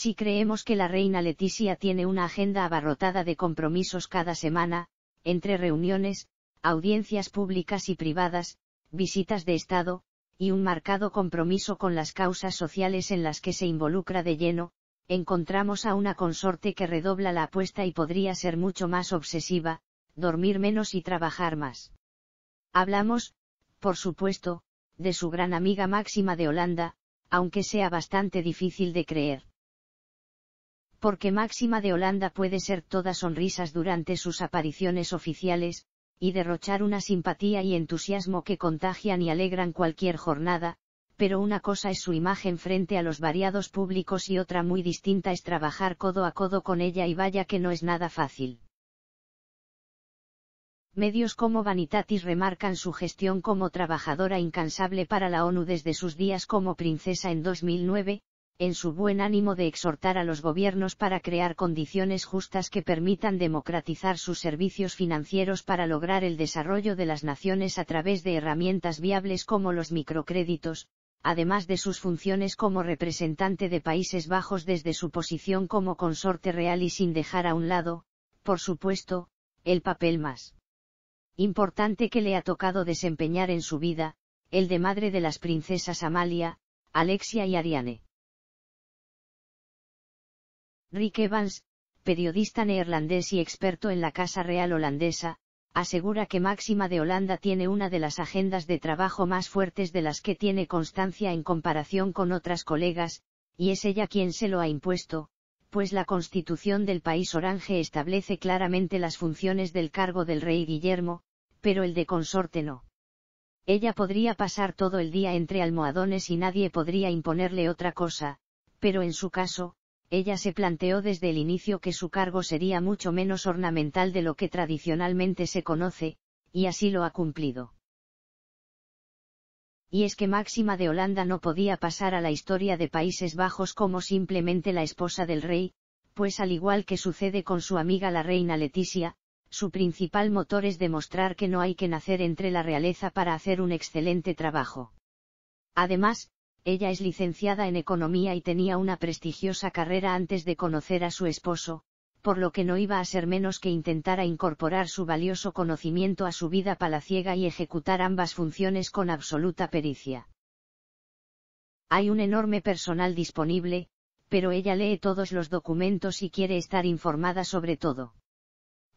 Si creemos que la reina Leticia tiene una agenda abarrotada de compromisos cada semana, entre reuniones, audiencias públicas y privadas, visitas de Estado, y un marcado compromiso con las causas sociales en las que se involucra de lleno, encontramos a una consorte que redobla la apuesta y podría ser mucho más obsesiva, dormir menos y trabajar más. Hablamos, por supuesto, de su gran amiga máxima de Holanda, aunque sea bastante difícil de creer porque Máxima de Holanda puede ser toda sonrisas durante sus apariciones oficiales, y derrochar una simpatía y entusiasmo que contagian y alegran cualquier jornada, pero una cosa es su imagen frente a los variados públicos y otra muy distinta es trabajar codo a codo con ella y vaya que no es nada fácil. Medios como Vanitatis remarcan su gestión como trabajadora incansable para la ONU desde sus días como princesa en 2009, en su buen ánimo de exhortar a los gobiernos para crear condiciones justas que permitan democratizar sus servicios financieros para lograr el desarrollo de las naciones a través de herramientas viables como los microcréditos, además de sus funciones como representante de Países Bajos desde su posición como consorte real y sin dejar a un lado, por supuesto, el papel más importante que le ha tocado desempeñar en su vida, el de madre de las princesas Amalia, Alexia y Ariane. Rick Evans, periodista neerlandés y experto en la Casa Real holandesa, asegura que Máxima de Holanda tiene una de las agendas de trabajo más fuertes de las que tiene constancia en comparación con otras colegas, y es ella quien se lo ha impuesto, pues la constitución del país orange establece claramente las funciones del cargo del rey Guillermo, pero el de consorte no. Ella podría pasar todo el día entre almohadones y nadie podría imponerle otra cosa, pero en su caso, ella se planteó desde el inicio que su cargo sería mucho menos ornamental de lo que tradicionalmente se conoce, y así lo ha cumplido. Y es que Máxima de Holanda no podía pasar a la historia de Países Bajos como simplemente la esposa del rey, pues al igual que sucede con su amiga la reina Leticia, su principal motor es demostrar que no hay que nacer entre la realeza para hacer un excelente trabajo. Además, ella es licenciada en economía y tenía una prestigiosa carrera antes de conocer a su esposo, por lo que no iba a ser menos que intentara incorporar su valioso conocimiento a su vida palaciega y ejecutar ambas funciones con absoluta pericia. Hay un enorme personal disponible, pero ella lee todos los documentos y quiere estar informada sobre todo.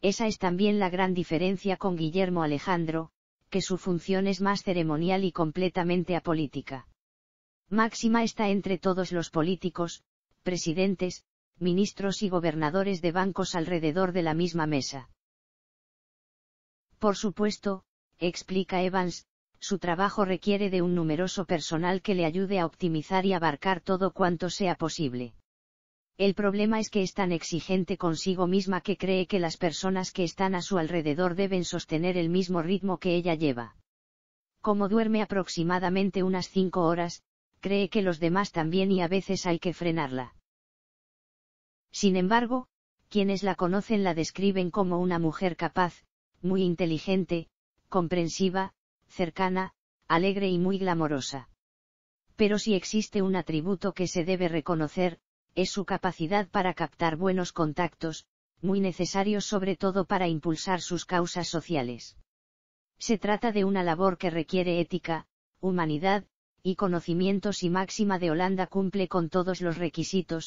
Esa es también la gran diferencia con Guillermo Alejandro, que su función es más ceremonial y completamente apolítica máxima está entre todos los políticos, presidentes, ministros y gobernadores de bancos alrededor de la misma mesa. Por supuesto, explica Evans, su trabajo requiere de un numeroso personal que le ayude a optimizar y abarcar todo cuanto sea posible. El problema es que es tan exigente consigo misma que cree que las personas que están a su alrededor deben sostener el mismo ritmo que ella lleva. Como duerme aproximadamente unas cinco horas, cree que los demás también y a veces hay que frenarla. Sin embargo, quienes la conocen la describen como una mujer capaz, muy inteligente, comprensiva, cercana, alegre y muy glamorosa. Pero si existe un atributo que se debe reconocer, es su capacidad para captar buenos contactos, muy necesarios sobre todo para impulsar sus causas sociales. Se trata de una labor que requiere ética, humanidad, y conocimientos y máxima de Holanda cumple con todos los requisitos,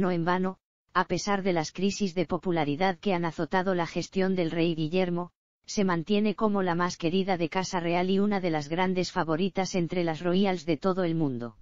no en vano, a pesar de las crisis de popularidad que han azotado la gestión del rey Guillermo, se mantiene como la más querida de Casa Real y una de las grandes favoritas entre las royals de todo el mundo.